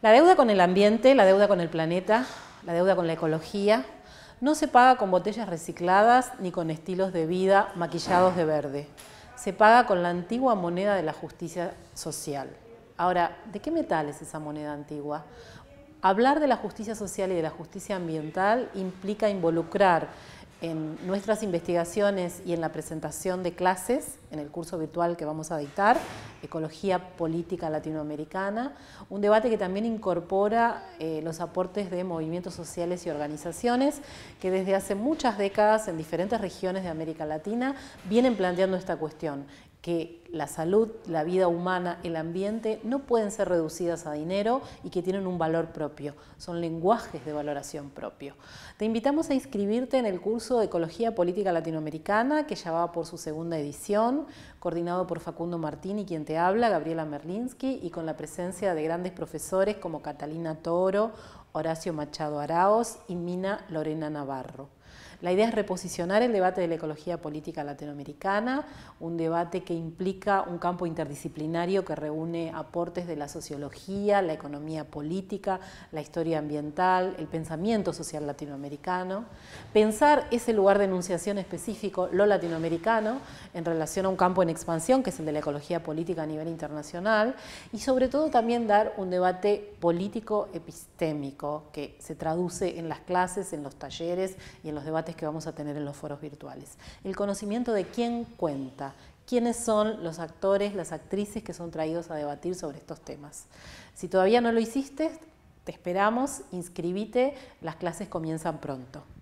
La deuda con el ambiente, la deuda con el planeta, la deuda con la ecología, no se paga con botellas recicladas ni con estilos de vida maquillados de verde. Se paga con la antigua moneda de la justicia social. Ahora, ¿de qué metal es esa moneda antigua? Hablar de la justicia social y de la justicia ambiental implica involucrar en nuestras investigaciones y en la presentación de clases en el curso virtual que vamos a dictar, Ecología Política Latinoamericana, un debate que también incorpora eh, los aportes de movimientos sociales y organizaciones que desde hace muchas décadas en diferentes regiones de América Latina vienen planteando esta cuestión que la salud, la vida humana, el ambiente no pueden ser reducidas a dinero y que tienen un valor propio. Son lenguajes de valoración propio. Te invitamos a inscribirte en el curso de Ecología Política Latinoamericana, que ya va por su segunda edición, coordinado por Facundo Martín y quien te habla, Gabriela Merlinsky, y con la presencia de grandes profesores como Catalina Toro, Horacio Machado Araos y Mina Lorena Navarro. La idea es reposicionar el debate de la ecología política latinoamericana, un debate que implica un campo interdisciplinario que reúne aportes de la sociología, la economía política, la historia ambiental, el pensamiento social latinoamericano. Pensar ese lugar de enunciación específico, lo latinoamericano, en relación a un campo en expansión, que es el de la ecología política a nivel internacional, y sobre todo también dar un debate político epistémico que se traduce en las clases, en los talleres y en los debates que vamos a tener en los foros virtuales. El conocimiento de quién cuenta, quiénes son los actores, las actrices que son traídos a debatir sobre estos temas. Si todavía no lo hiciste, te esperamos, inscríbete, las clases comienzan pronto.